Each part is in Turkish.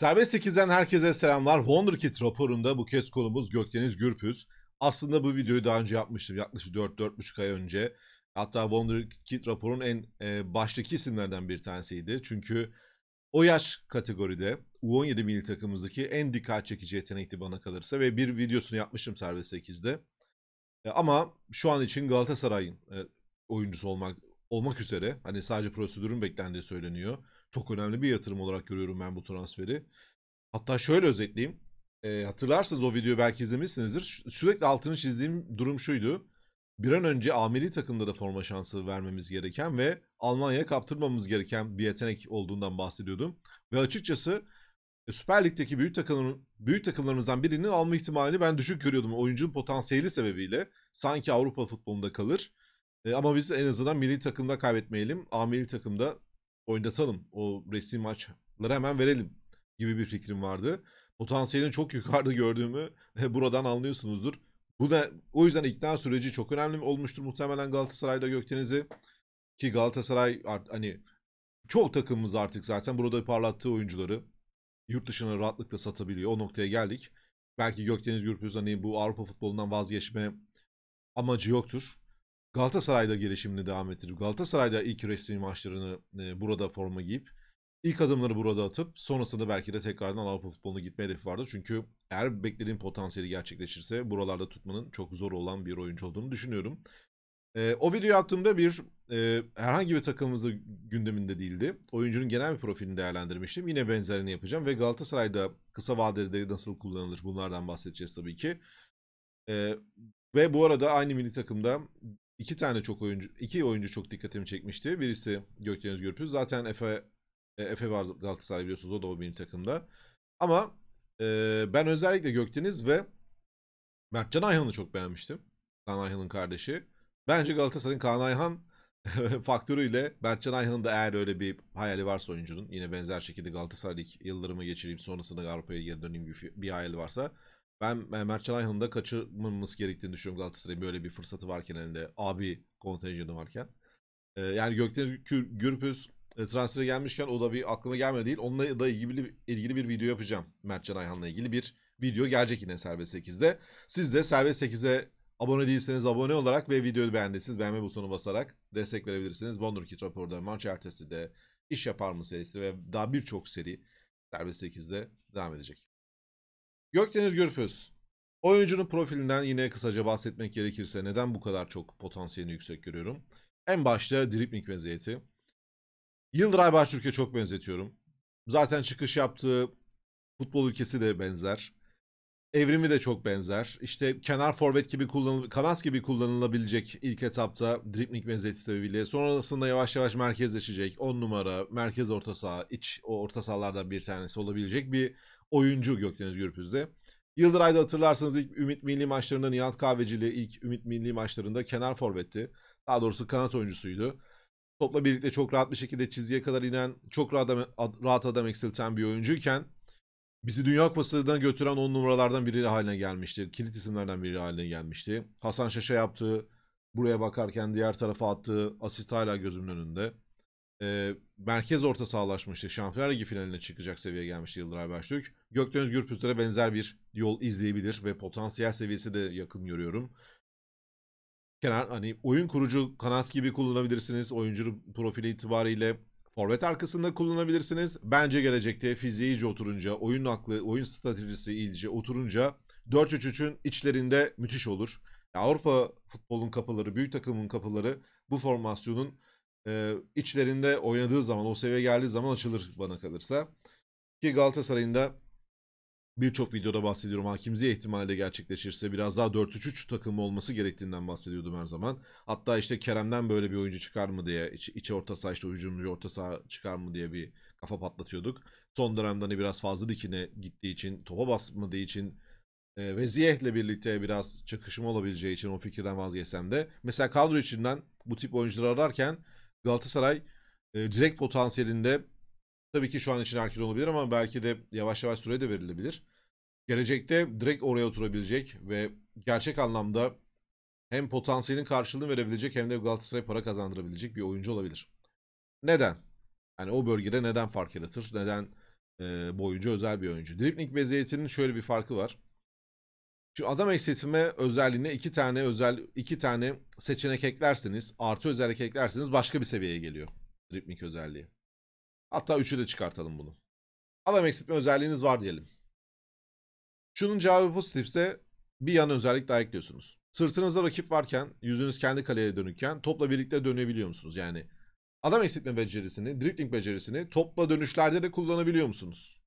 Serbest 8'den herkese selamlar. WonderKit raporunda bu kez konumuz Gökdeniz Gürpüz. Aslında bu videoyu daha önce yapmıştım yaklaşık 4-4,5 ay önce. Hatta WonderKit raporun en e, baştaki isimlerden bir tanesiydi. Çünkü o yaş kategoride U17 milli takımımızdaki en dikkat çekici yetenekti bana kalırsa ve bir videosunu yapmıştım Serbest 8'de. E, ama şu an için Galatasaray'ın e, oyuncusu olmak olmak üzere hani sadece prosedürün beklendiği söyleniyor. Çok önemli bir yatırım olarak görüyorum ben bu transferi. Hatta şöyle özetleyeyim. E, ee, hatırlarsanız o videoyu belki izlemişsinizdir. Sürekli altını çizdiğim durum şuydu. Bir an önce ameli takımda da forma şansı vermemiz gereken ve Almanya'ya kaptırmamız gereken bir yetenek olduğundan bahsediyordum. Ve açıkçası e, Süper Lig'deki büyük takımların büyük takımlarımızdan birinin alma ihtimalini ben düşük görüyordum oyuncunun potansiyeli sebebiyle. Sanki Avrupa futbolunda kalır. E, ama biz en azından milli takımda kaybetmeyelim. A milli takımda oynatalım. O resmi maçları hemen verelim gibi bir fikrim vardı. Potansiyelin çok yukarıda gördüğümü e, buradan anlıyorsunuzdur. Bu da o yüzden ikna süreci çok önemli olmuştur muhtemelen Galatasaray'da Gökdeniz'i ki Galatasaray hani çok takımımız artık zaten burada parlattığı oyuncuları yurt dışına rahatlıkla satabiliyor. O noktaya geldik. Belki Gökdeniz Gürpüz hani bu Avrupa futbolundan vazgeçme amacı yoktur. Galatasaray'da gelişimini devam ettirip Galatasaray'da ilk resmi maçlarını e, burada forma giyip ilk adımları burada atıp sonrasında belki de tekrardan Avrupa futboluna gitme hedefi vardı. Çünkü eğer beklediğim potansiyeli gerçekleşirse buralarda tutmanın çok zor olan bir oyuncu olduğunu düşünüyorum. E, o video yaptığımda bir e, herhangi bir takımımızda gündeminde değildi. Oyuncunun genel bir profilini değerlendirmiştim. Yine benzerini yapacağım ve Galatasaray'da kısa vadede nasıl kullanılır bunlardan bahsedeceğiz tabii ki. E, ve bu arada aynı milli takımda iki tane çok oyuncu, iki oyuncu çok dikkatimi çekmişti. Birisi Gökdeniz Gürpüz. Zaten Efe e, Efe var Galatasaray biliyorsunuz o da benim takımda. Ama e, ben özellikle Gökdeniz ve Mertcan Ayhan'ı çok beğenmiştim. Kaan Ayhan'ın kardeşi. Bence Galatasaray'ın Kaan Ayhan faktörüyle Mertcan Ayhan'ın da eğer öyle bir hayali varsa oyuncunun yine benzer şekilde Galatasaray'lık yıllarımı geçireyim sonrasında Avrupa'ya geri döneyim bir hayali varsa ben Mert Çalayhan'ın da kaçırmamız gerektiğini düşünüyorum Galatasaray'ın böyle bir fırsatı varken elinde. Abi kontenjanı varken. Ee, yani Gökdeniz Gürpüz e, transfere gelmişken o da bir aklıma gelmedi değil. Onunla da ilgili, ilgili bir video yapacağım. Mert Ayhan'la ilgili bir video gelecek yine Serbest 8'de. Siz de Serbest 8'e abone değilseniz abone olarak ve videoyu beğendiyseniz beğenme butonuna basarak destek verebilirsiniz. Wonderkid raporda, maç ertesi de, iş yapar mı serisi ve daha birçok seri Serbest 8'de devam edecek. Gökdeniz Gürpüz. Oyuncunun profilinden yine kısaca bahsetmek gerekirse neden bu kadar çok potansiyelini yüksek görüyorum? En başta Dripnik meziyeti. Yıldıray Baştürk'e çok benzetiyorum. Zaten çıkış yaptığı futbol ülkesi de benzer. Evrimi de çok benzer. İşte kenar forvet gibi kullanıl kanat gibi kullanılabilecek ilk etapta dripling benzeti sebebiyle. Sonrasında yavaş yavaş merkezleşecek. 10 numara, merkez orta saha, iç o orta sahalardan bir tanesi olabilecek bir oyuncu Gökdeniz Gürpüz'de. Yıldıray'da hatırlarsınız ilk Ümit Milli maçlarında Nihat Kahvecili ilk Ümit Milli maçlarında kenar forvetti. Daha doğrusu kanat oyuncusuydu. Topla birlikte çok rahat bir şekilde çizgiye kadar inen, çok rahat adam, rahat adam eksilten bir oyuncuyken bizi Dünya Kupası'na götüren 10 numaralardan biri haline gelmişti. Kilit isimlerden biri haline gelmişti. Hasan Şaş'a yaptığı buraya bakarken diğer tarafa attığı asist hala gözümün önünde e, merkez orta sağlaşmıştı, Şampiyonlar Ligi finaline çıkacak seviyeye gelmiş yıldır Baştürk. Gökdeniz Gürpüzler'e benzer bir yol izleyebilir ve potansiyel seviyesi de yakın görüyorum. Kenar hani oyun kurucu kanat gibi kullanabilirsiniz. Oyuncu profili itibariyle forvet arkasında kullanabilirsiniz. Bence gelecekte fiziği iyice oturunca, oyun aklı, oyun stratejisi iyice oturunca 4-3-3'ün içlerinde müthiş olur. Avrupa futbolun kapıları, büyük takımın kapıları bu formasyonun e, içlerinde oynadığı zaman, o seviye geldiği zaman açılır bana kalırsa. Ki Galatasaray'ın da birçok videoda bahsediyorum. Hakimziye ihtimali de gerçekleşirse biraz daha 4-3-3 takımı olması gerektiğinden bahsediyordum her zaman. Hatta işte Kerem'den böyle bir oyuncu çıkar mı diye, iç, orta saha işte hücumcu orta saha çıkar mı diye bir kafa patlatıyorduk. Son dönemde hani biraz fazla dikine gittiği için, topa basmadığı için e, ve Ziyeh'le birlikte biraz çakışma olabileceği için o fikirden vazgeçsem de. Mesela kadro içinden bu tip oyuncuları ararken Galatasaray e, direkt potansiyelinde tabii ki şu an için erken olabilir ama belki de yavaş yavaş süre de verilebilir. Gelecekte direkt oraya oturabilecek ve gerçek anlamda hem potansiyelin karşılığını verebilecek hem de Galatasaray para kazandırabilecek bir oyuncu olabilir. Neden? Yani o bölgede neden fark yaratır? Neden e, bu oyuncu özel bir oyuncu? Dripling meziyetinin şöyle bir farkı var. Şu adam eksiltme özelliğine iki tane özel iki tane seçenek eklerseniz artı özellik eklerseniz başka bir seviyeye geliyor. ritmik özelliği. Hatta üçü de çıkartalım bunu. Adam eksiltme özelliğiniz var diyelim. Şunun cevabı pozitifse bir yan özellik daha ekliyorsunuz. Sırtınızda rakip varken, yüzünüz kendi kaleye dönükken topla birlikte dönebiliyor musunuz? Yani adam eksiltme becerisini, drifting becerisini topla dönüşlerde de kullanabiliyor musunuz?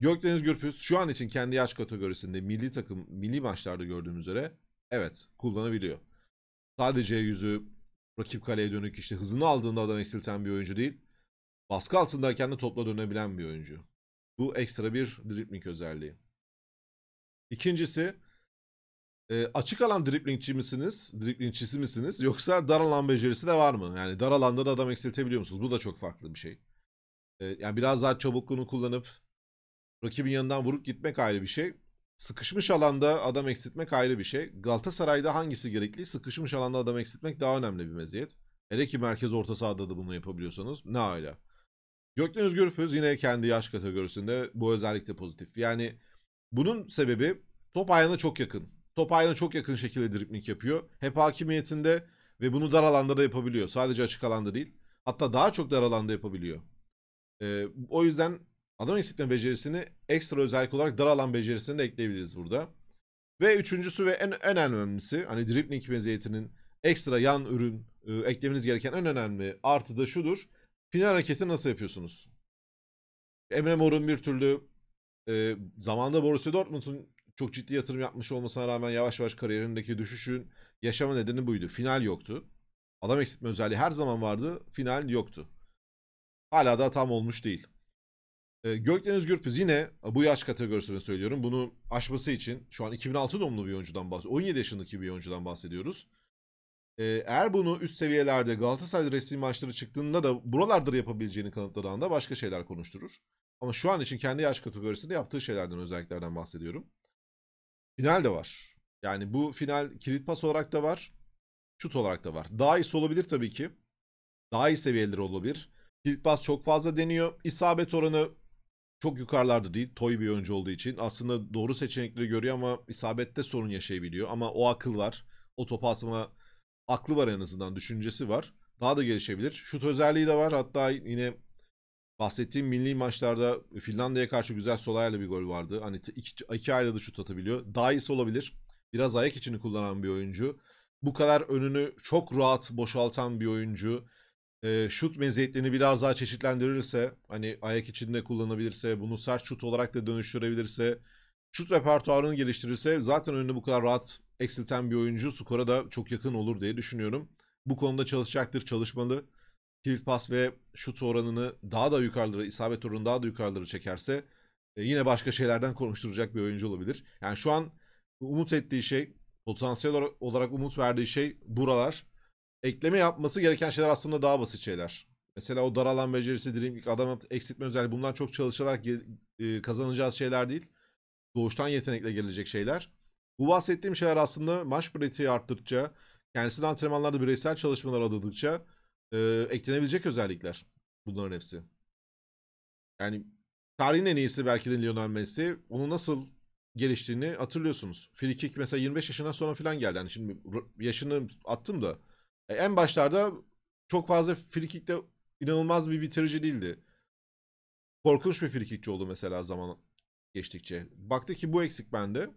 Gökdeniz Gürpüz şu an için kendi yaş kategorisinde milli takım milli maçlarda gördüğümüz üzere evet kullanabiliyor. Sadece yüzü rakip kaleye dönük işte hızını aldığında adam eksilten bir oyuncu değil. Baskı altındayken de topla dönebilen bir oyuncu. Bu ekstra bir dribling özelliği. İkincisi e, açık alan driblingçi misiniz? Driblingçisi misiniz? Yoksa dar alan becerisi de var mı? Yani dar alanda da adam eksiltebiliyor musunuz? Bu da çok farklı bir şey. E, yani biraz daha çabukluğunu kullanıp Rakibin yanından vurup gitmek ayrı bir şey. Sıkışmış alanda adam eksiltmek ayrı bir şey. Galatasaray'da hangisi gerekli? Sıkışmış alanda adam eksiltmek daha önemli bir meziyet. Hele ki merkez orta sahada da bunu yapabiliyorsanız ne hala. Gökten Özgür Pöz yine kendi yaş kategorisinde bu özellikle pozitif. Yani bunun sebebi top ayağına çok yakın. Top ayağına çok yakın şekilde dripling yapıyor. Hep hakimiyetinde ve bunu dar alanda da yapabiliyor. Sadece açık alanda değil. Hatta daha çok dar alanda yapabiliyor. Ee, o yüzden adam eksiltme becerisini ekstra özellik olarak dar alan becerisini de ekleyebiliriz burada. Ve üçüncüsü ve en, en önemlisi hani dribbling meziyetinin ekstra yan ürün e, eklemeniz gereken en önemli artı da şudur. Final hareketi nasıl yapıyorsunuz? Emre Mor'un bir türlü e, zamanda Borussia Dortmund'un çok ciddi yatırım yapmış olmasına rağmen yavaş yavaş kariyerindeki düşüşün yaşama nedeni buydu. Final yoktu. Adam eksiltme özelliği her zaman vardı. Final yoktu. Hala da tam olmuş değil. E, Gökdeniz yine bu yaş kategorisine söylüyorum. Bunu aşması için şu an 2006 doğumlu bir oyuncudan bahsediyoruz. 17 yaşındaki bir oyuncudan bahsediyoruz. Ee, eğer bunu üst seviyelerde Galatasaray resmi maçları çıktığında da buralardır yapabileceğini kanıtladığında başka şeyler konuşturur. Ama şu an için kendi yaş kategorisinde yaptığı şeylerden, özelliklerden bahsediyorum. Final de var. Yani bu final kilit pas olarak da var. Şut olarak da var. Daha iyisi olabilir tabii ki. Daha iyi seviyeleri olabilir. Kilit pas çok fazla deniyor. İsabet oranı çok yukarılarda değil. Toy bir oyuncu olduğu için. Aslında doğru seçenekleri görüyor ama isabette sorun yaşayabiliyor. Ama o akıl var. O topu atma aklı var en azından. Düşüncesi var. Daha da gelişebilir. Şut özelliği de var. Hatta yine bahsettiğim milli maçlarda Finlandiya'ya karşı güzel Solay'la bir gol vardı. Hani iki, iki ayla da şut atabiliyor. Dais olabilir. Biraz ayak içini kullanan bir oyuncu. Bu kadar önünü çok rahat boşaltan bir oyuncu e, şut meziyetlerini biraz daha çeşitlendirirse hani ayak içinde kullanabilirse bunu sert şut olarak da dönüştürebilirse şut repertuarını geliştirirse zaten önünü bu kadar rahat eksilten bir oyuncu skora da çok yakın olur diye düşünüyorum. Bu konuda çalışacaktır, çalışmalı. Kilit pas ve şut oranını daha da yukarılara, isabet oranını daha da yukarılara çekerse e, yine başka şeylerden konuşturacak bir oyuncu olabilir. Yani şu an umut ettiği şey, potansiyel olarak umut verdiği şey buralar. Ekleme yapması gereken şeyler aslında daha basit şeyler. Mesela o daralan becerisi, dreamlik, adam eksiltme özelliği bundan çok çalışarak e, kazanacağız şeyler değil. Doğuştan yetenekle gelecek şeyler. Bu bahsettiğim şeyler aslında maç pratiği arttıkça, kendisinin antrenmanlarda bireysel çalışmalar adıldıkça e, eklenebilecek özellikler. Bunların hepsi. Yani tarihin en iyisi belki de Lionel Messi. Onu nasıl geliştiğini hatırlıyorsunuz. Free kick mesela 25 yaşından sonra falan geldi. Yani şimdi yaşını attım da e, en başlarda çok fazla frikik inanılmaz bir bitirici değildi. Korkunç bir frikikçi oldu mesela zaman geçtikçe. Baktı ki bu eksik bende.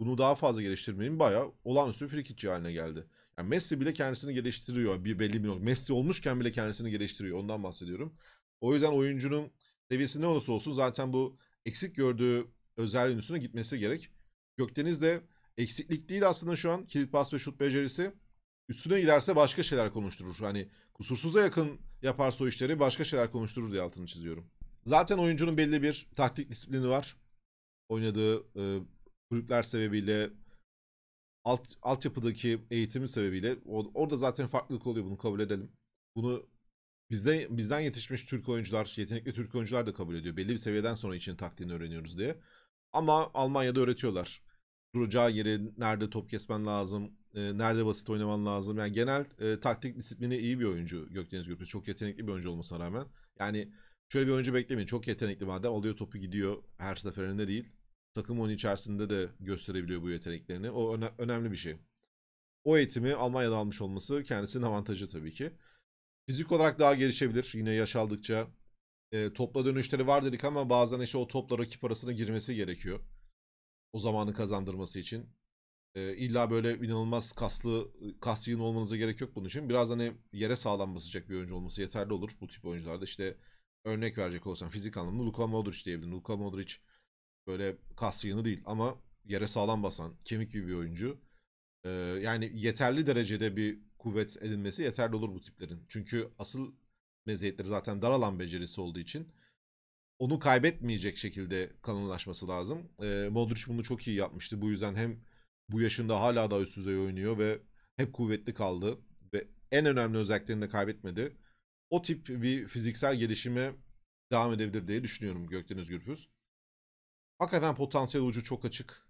Bunu daha fazla geliştirmenin bayağı olağanüstü frikikçi haline geldi. Yani Messi bile kendisini geliştiriyor. Bir belli bir nokta. Messi olmuşken bile kendisini geliştiriyor. Ondan bahsediyorum. O yüzden oyuncunun seviyesi ne olursa olsun zaten bu eksik gördüğü özelliğin üstüne gitmesi gerek. Gökdeniz de eksiklik değil aslında şu an. Kilit pas ve şut becerisi üstüne giderse başka şeyler konuşturur. Hani kusursuza yakın yaparsa o işleri başka şeyler konuşturur diye altını çiziyorum. Zaten oyuncunun belli bir taktik disiplini var. Oynadığı e, kulüpler sebebiyle alt altyapıdaki eğitimi sebebiyle or orada zaten farklılık oluyor bunu kabul edelim. Bunu bizde bizden yetişmiş Türk oyuncular, yetenekli Türk oyuncular da kabul ediyor. Belli bir seviyeden sonra için taktiğini öğreniyoruz diye. Ama Almanya'da öğretiyorlar. Duracağı yeri nerede top kesmen lazım, e, nerede basit oynaman lazım. Yani genel e, taktik disiplini iyi bir oyuncu Gökdeniz Gürpüz. Çok yetenekli bir oyuncu olmasına rağmen. Yani şöyle bir oyuncu beklemeyin. Çok yetenekli madem alıyor topu gidiyor her seferinde değil. Takım onun içerisinde de gösterebiliyor bu yeteneklerini. O öne- önemli bir şey. O eğitimi Almanya'da almış olması kendisinin avantajı tabii ki. Fizik olarak daha gelişebilir. Yine yaş aldıkça e, topla dönüşleri var dedik ama bazen işte o topla rakip arasına girmesi gerekiyor. O zamanı kazandırması için. Ee, illa böyle inanılmaz kaslı, kas yığın olmanıza gerek yok bunun için. Biraz hani yere sağlam basacak bir oyuncu olması yeterli olur bu tip oyuncularda. işte örnek verecek olsam fizik anlamda Luka Modric diyebilirim. Luka Modric böyle kas yığını değil ama yere sağlam basan, kemik gibi bir oyuncu. Ee, yani yeterli derecede bir kuvvet edinmesi yeterli olur bu tiplerin. Çünkü asıl meziyetleri zaten dar alan becerisi olduğu için onu kaybetmeyecek şekilde kanallaşması lazım. E, Modric bunu çok iyi yapmıştı. Bu yüzden hem bu yaşında hala daha üst düzey oynuyor ve hep kuvvetli kaldı ve en önemli özelliklerini de kaybetmedi. O tip bir fiziksel gelişime devam edebilir diye düşünüyorum Gökdeniz Gürpüz. Hakikaten potansiyel ucu çok açık.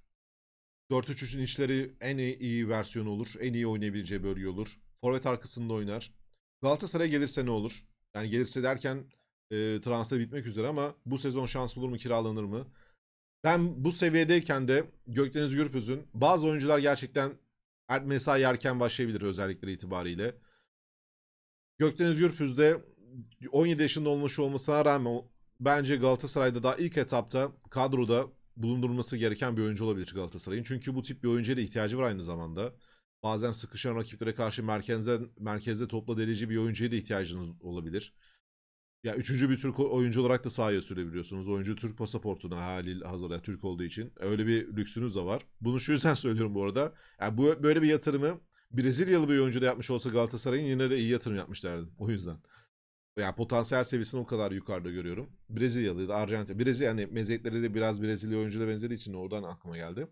4-3-3'ün içleri en iyi versiyonu olur. En iyi oynayabileceği bölge olur. Forvet arkasında oynar. Galatasaray gelirse ne olur? Yani gelirse derken e, transfer bitmek üzere ama bu sezon şans bulur mu kiralanır mı? Ben bu seviyedeyken de Gökdeniz Gürpüz'ün bazı oyuncular gerçekten mesai yerken başlayabilir özellikleri itibariyle. Gökdeniz Gürpüz'de 17 yaşında olmuş olmasına rağmen bence Galatasaray'da daha ilk etapta kadroda bulundurulması gereken bir oyuncu olabilir Galatasaray'ın. Çünkü bu tip bir oyuncuya da ihtiyacı var aynı zamanda. Bazen sıkışan rakiplere karşı merkezden, merkezde topla delici bir oyuncuya da ihtiyacınız olabilir. Ya üçüncü bir Türk oyuncu olarak da sahaya sürebiliyorsunuz. Oyuncu Türk pasaportuna halil hazır ya Türk olduğu için. Öyle bir lüksünüz de var. Bunu şu yüzden söylüyorum bu arada. Yani bu böyle bir yatırımı Brezilyalı bir oyuncu da yapmış olsa Galatasaray'ın yine de iyi yatırım yapmış derdim. O yüzden. Ya yani potansiyel seviyesini o kadar yukarıda görüyorum. Brezilyalıydı, Arjantin. Brezilya hani meziyetleriyle biraz Brezilya oyuncuyla benzediği için oradan aklıma geldi.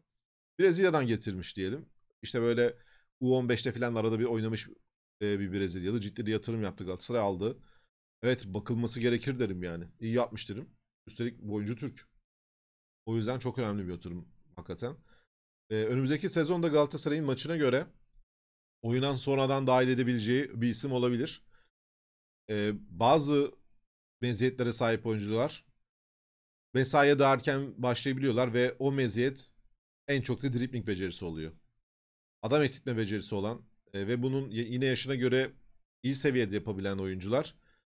Brezilya'dan getirmiş diyelim. İşte böyle U15'te falan arada bir oynamış e, bir Brezilyalı ciddi bir yatırım yaptı Galatasaray aldı. Evet bakılması gerekir derim yani. İyi yapmış derim. Üstelik bu oyuncu Türk. O yüzden çok önemli bir yatırım hakikaten. Ee, önümüzdeki sezonda Galatasaray'ın maçına göre oynan sonradan dahil edebileceği bir isim olabilir. Ee, bazı meziyetlere sahip oyuncular mesaiye daha başlayabiliyorlar ve o meziyet en çok da dripling becerisi oluyor. Adam eksiltme becerisi olan e, ve bunun yine yaşına göre iyi seviyede yapabilen oyuncular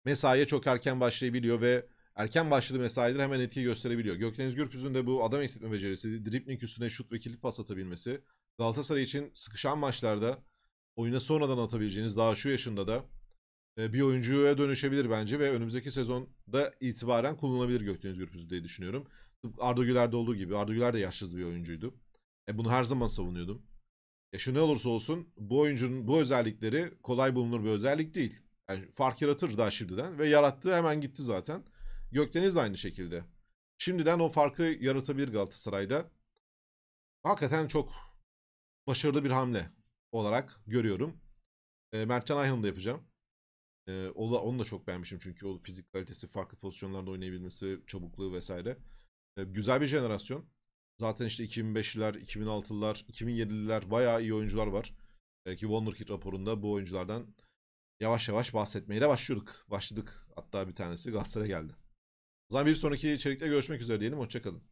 mesaiye çok erken başlayabiliyor ve erken başladığı mesaidir hemen etki gösterebiliyor. Gökdeniz Gürpüz'ün de bu adam eksiltme becerisi, dripling üstüne şut ve kilit pas atabilmesi, Galatasaray için sıkışan maçlarda oyuna sonradan atabileceğiniz daha şu yaşında da e, bir oyuncuya dönüşebilir bence ve önümüzdeki sezonda itibaren kullanılabilir Gökdeniz Gürpüz'ü diye düşünüyorum. Arda Güler'de olduğu gibi Arda Güler de yaşsız bir oyuncuydu. E bunu her zaman savunuyordum. E şu ne olursa olsun bu oyuncunun bu özellikleri kolay bulunur bir özellik değil. Yani fark yaratır daha şimdiden ve yarattı hemen gitti zaten. Gökdeniz de aynı şekilde. Şimdiden o farkı yaratabilir Galatasaray'da. Hakikaten çok başarılı bir hamle olarak görüyorum. E, Mertcan Ayhan'ı da yapacağım. E, ee, onu, da, onu da çok beğenmişim çünkü o fizik kalitesi, farklı pozisyonlarda oynayabilmesi, çabukluğu vesaire. E, güzel bir jenerasyon. Zaten işte 2005'liler, 2006'lılar, 2007'liler bayağı iyi oyuncular var. E, ki Wonderkid raporunda bu oyunculardan yavaş yavaş bahsetmeye de başlıyorduk. Başladık. Hatta bir tanesi Galatasaray'a geldi. O zaman bir sonraki içerikte görüşmek üzere diyelim. Hoşçakalın.